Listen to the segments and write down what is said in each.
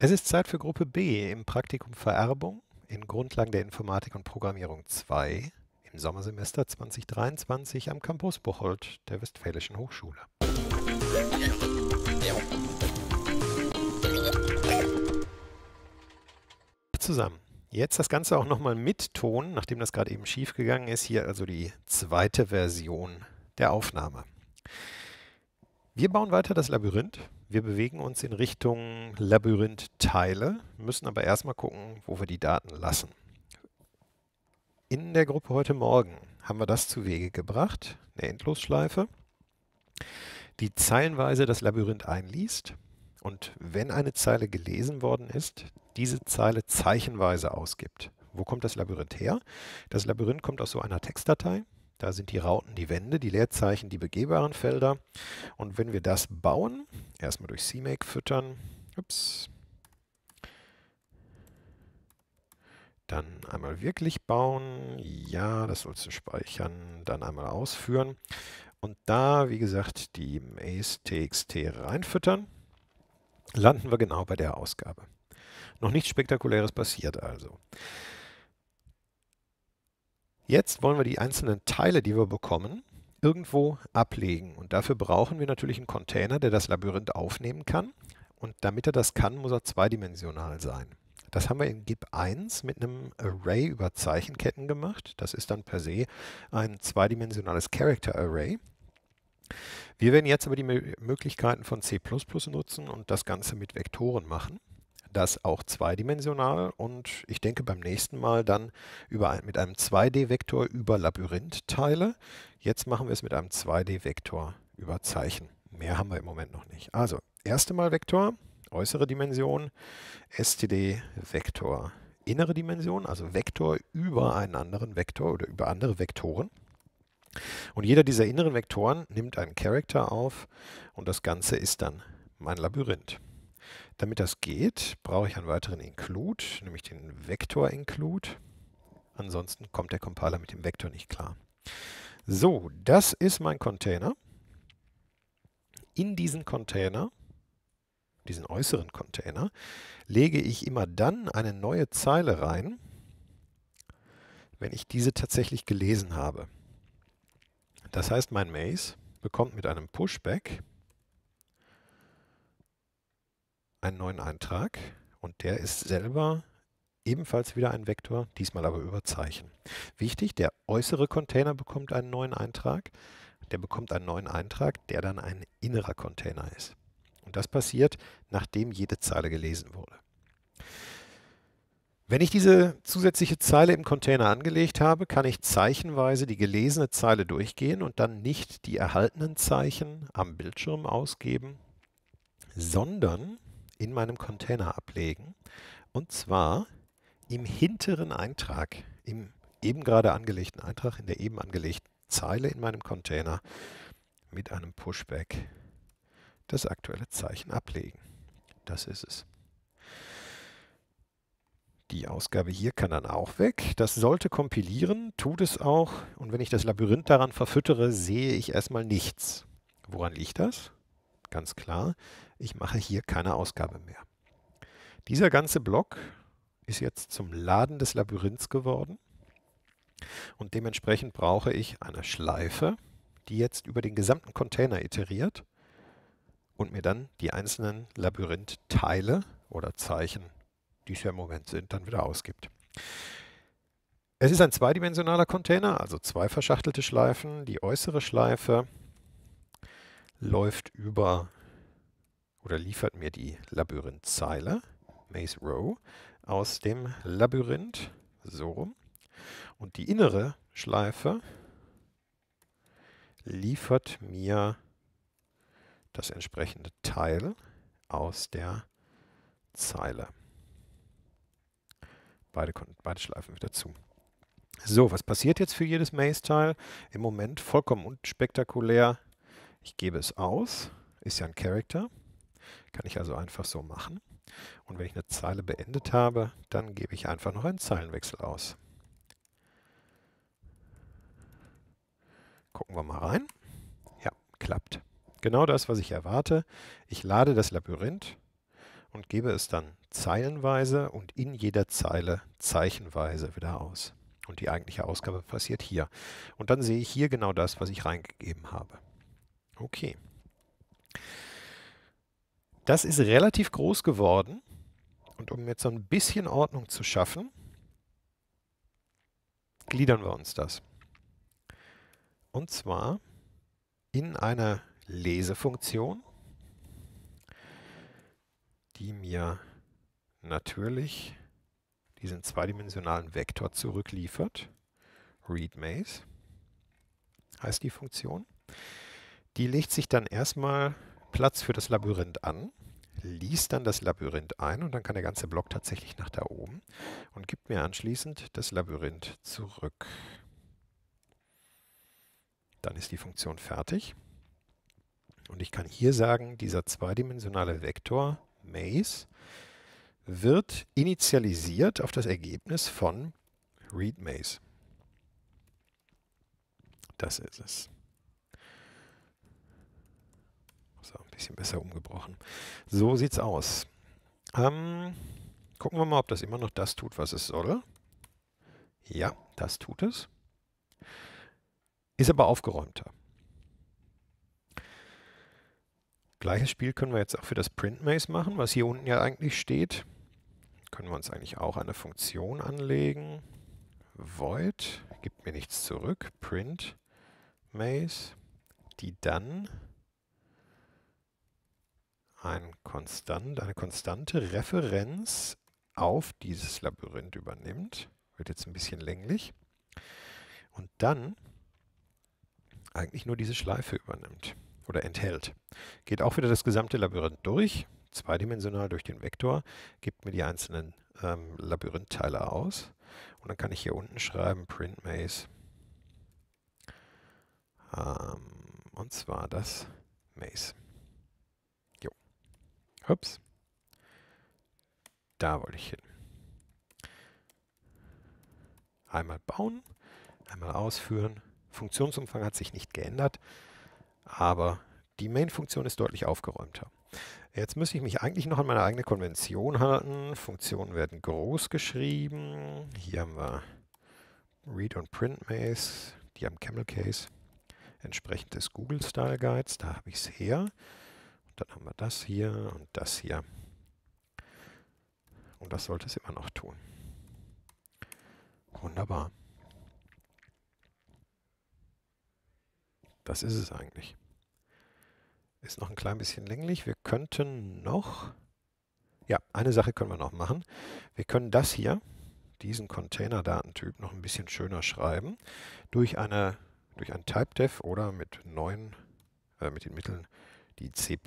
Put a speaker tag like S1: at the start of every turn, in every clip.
S1: Es ist Zeit für Gruppe B im Praktikum Vererbung in Grundlagen der Informatik und Programmierung 2 im Sommersemester 2023 am Campus Bocholt der Westfälischen Hochschule. Zusammen. Jetzt das Ganze auch nochmal mit Ton, nachdem das gerade eben schief gegangen ist. Hier also die zweite Version der Aufnahme. Wir bauen weiter das Labyrinth wir bewegen uns in Richtung Labyrinth-Teile, müssen aber erstmal gucken, wo wir die Daten lassen. In der Gruppe heute Morgen haben wir das zu Wege gebracht, eine Endlosschleife, die zeilenweise das Labyrinth einliest und wenn eine Zeile gelesen worden ist, diese Zeile zeichenweise ausgibt. Wo kommt das Labyrinth her? Das Labyrinth kommt aus so einer Textdatei, da sind die Rauten die Wände, die Leerzeichen die begehbaren Felder. Und wenn wir das bauen, erstmal durch CMake füttern, ups, Dann einmal wirklich bauen. Ja, das sollst du speichern. Dann einmal ausführen. Und da, wie gesagt, die maze.txt reinfüttern. Landen wir genau bei der Ausgabe. Noch nichts Spektakuläres passiert also. Jetzt wollen wir die einzelnen Teile, die wir bekommen, irgendwo ablegen. Und dafür brauchen wir natürlich einen Container, der das Labyrinth aufnehmen kann. Und damit er das kann, muss er zweidimensional sein. Das haben wir in GIP1 mit einem Array über Zeichenketten gemacht. Das ist dann per se ein zweidimensionales Character Array. Wir werden jetzt aber die Möglichkeiten von C++ nutzen und das Ganze mit Vektoren machen das auch zweidimensional und ich denke beim nächsten Mal dann über, mit einem 2D-Vektor über Labyrinth-Teile. Jetzt machen wir es mit einem 2D-Vektor über Zeichen. Mehr haben wir im Moment noch nicht. Also, erste Mal Vektor, äußere Dimension, STD-Vektor, innere Dimension, also Vektor über einen anderen Vektor oder über andere Vektoren. Und jeder dieser inneren Vektoren nimmt einen Charakter auf und das Ganze ist dann mein Labyrinth. Damit das geht, brauche ich einen weiteren Include, nämlich den Vektor Include. Ansonsten kommt der Compiler mit dem Vektor nicht klar. So, das ist mein Container. In diesen Container, diesen äußeren Container, lege ich immer dann eine neue Zeile rein, wenn ich diese tatsächlich gelesen habe. Das heißt, mein Maze bekommt mit einem Pushback einen neuen Eintrag und der ist selber ebenfalls wieder ein Vektor, diesmal aber über Zeichen. Wichtig, der äußere Container bekommt einen neuen Eintrag, der bekommt einen neuen Eintrag, der dann ein innerer Container ist. Und das passiert, nachdem jede Zeile gelesen wurde. Wenn ich diese zusätzliche Zeile im Container angelegt habe, kann ich zeichenweise die gelesene Zeile durchgehen und dann nicht die erhaltenen Zeichen am Bildschirm ausgeben, sondern in meinem Container ablegen. Und zwar im hinteren Eintrag, im eben gerade angelegten Eintrag, in der eben angelegten Zeile in meinem Container mit einem Pushback das aktuelle Zeichen ablegen. Das ist es. Die Ausgabe hier kann dann auch weg. Das sollte kompilieren, tut es auch. Und wenn ich das Labyrinth daran verfüttere, sehe ich erstmal nichts. Woran liegt das? Ganz klar, ich mache hier keine Ausgabe mehr. Dieser ganze Block ist jetzt zum Laden des Labyrinths geworden und dementsprechend brauche ich eine Schleife, die jetzt über den gesamten Container iteriert und mir dann die einzelnen Labyrinth-Teile oder Zeichen, die es ja im Moment sind, dann wieder ausgibt. Es ist ein zweidimensionaler Container, also zwei verschachtelte Schleifen. Die äußere Schleife läuft über oder liefert mir die Labyrinthzeile, Maze Row, aus dem Labyrinth, so rum. Und die innere Schleife liefert mir das entsprechende Teil aus der Zeile. Beide, beide Schleifen wieder zu. So, was passiert jetzt für jedes Maze-Teil? Im Moment vollkommen unspektakulär. Ich gebe es aus. Ist ja ein Character. Kann ich also einfach so machen. Und wenn ich eine Zeile beendet habe, dann gebe ich einfach noch einen Zeilenwechsel aus. Gucken wir mal rein. Ja, klappt. Genau das, was ich erwarte. Ich lade das Labyrinth und gebe es dann zeilenweise und in jeder Zeile zeichenweise wieder aus. Und die eigentliche Ausgabe passiert hier. Und dann sehe ich hier genau das, was ich reingegeben habe. Okay. Das ist relativ groß geworden. Und um jetzt so ein bisschen Ordnung zu schaffen, gliedern wir uns das. Und zwar in einer Lesefunktion, die mir natürlich diesen zweidimensionalen Vektor zurückliefert. ReadMaze heißt die Funktion. Die legt sich dann erstmal Platz für das Labyrinth an, liest dann das Labyrinth ein und dann kann der ganze Block tatsächlich nach da oben und gibt mir anschließend das Labyrinth zurück. Dann ist die Funktion fertig. Und ich kann hier sagen, dieser zweidimensionale Vektor Maze wird initialisiert auf das Ergebnis von Read Maze. Das ist es. bisschen besser umgebrochen. So sieht's aus. Ähm, gucken wir mal, ob das immer noch das tut, was es soll. Ja, das tut es. Ist aber aufgeräumter. Gleiches Spiel können wir jetzt auch für das Print machen, was hier unten ja eigentlich steht. Können wir uns eigentlich auch eine Funktion anlegen. Void gibt mir nichts zurück. Print die dann ein Konstant, eine konstante Referenz auf dieses Labyrinth übernimmt. Wird jetzt ein bisschen länglich. Und dann eigentlich nur diese Schleife übernimmt oder enthält. Geht auch wieder das gesamte Labyrinth durch, zweidimensional durch den Vektor, gibt mir die einzelnen ähm, Labyrinthteile aus. Und dann kann ich hier unten schreiben, print maze. Ähm, und zwar das Maze. Ups. Da wollte ich hin. Einmal bauen, einmal ausführen. Funktionsumfang hat sich nicht geändert, aber die Main-Funktion ist deutlich aufgeräumter. Jetzt müsste ich mich eigentlich noch an meine eigene Konvention halten. Funktionen werden groß geschrieben. Hier haben wir Read und Print Maze, die haben Camel Case. Entsprechend des Google Style Guides, da habe ich es her. Dann haben wir das hier und das hier. Und das sollte es immer noch tun. Wunderbar. Das ist es eigentlich. Ist noch ein klein bisschen länglich. Wir könnten noch... Ja, eine Sache können wir noch machen. Wir können das hier, diesen Container-Datentyp, noch ein bisschen schöner schreiben. Durch, eine, durch ein TypeDef oder mit neuen, äh, mit den Mitteln die C++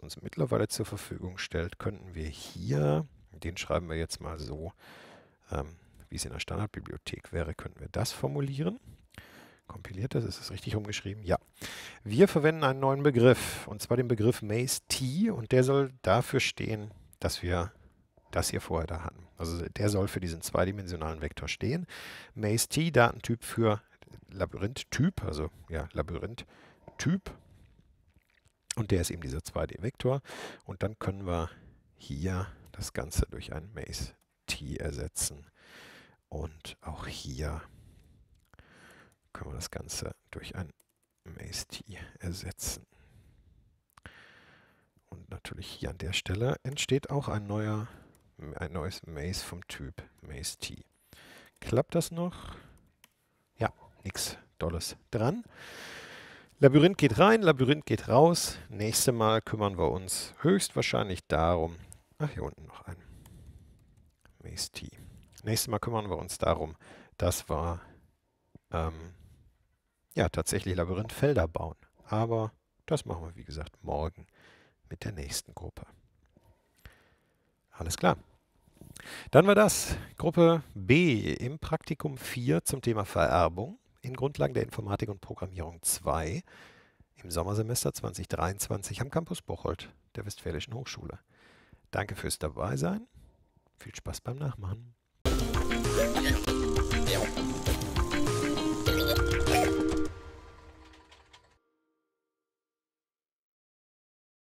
S1: uns mittlerweile zur Verfügung stellt, könnten wir hier, den schreiben wir jetzt mal so, ähm, wie es in der Standardbibliothek wäre, könnten wir das formulieren. Kompiliert das? Ist das richtig umgeschrieben? Ja. Wir verwenden einen neuen Begriff, und zwar den Begriff maze-t, und der soll dafür stehen, dass wir das hier vorher da hatten. Also der soll für diesen zweidimensionalen Vektor stehen. Maze-t, Datentyp für Labyrinth-Typ, also ja, Labyrinth-Typ und der ist eben dieser zweite Vektor. Und dann können wir hier das Ganze durch ein Maze T ersetzen. Und auch hier können wir das Ganze durch ein Maze T ersetzen. Und natürlich hier an der Stelle entsteht auch ein, neuer, ein neues Maze vom Typ Maze T. Klappt das noch? Ja, nichts Dolles dran. Labyrinth geht rein, Labyrinth geht raus. Nächste Mal kümmern wir uns höchstwahrscheinlich darum. Ach, hier unten noch ein. Mace T. Nächstes Mal kümmern wir uns darum, dass wir ähm, ja, tatsächlich Labyrinthfelder bauen. Aber das machen wir, wie gesagt, morgen mit der nächsten Gruppe. Alles klar. Dann war das Gruppe B im Praktikum 4 zum Thema Vererbung in Grundlagen der Informatik und Programmierung 2 im Sommersemester 2023 am Campus Bocholt der Westfälischen Hochschule. Danke fürs Dabeisein. Viel Spaß beim Nachmachen.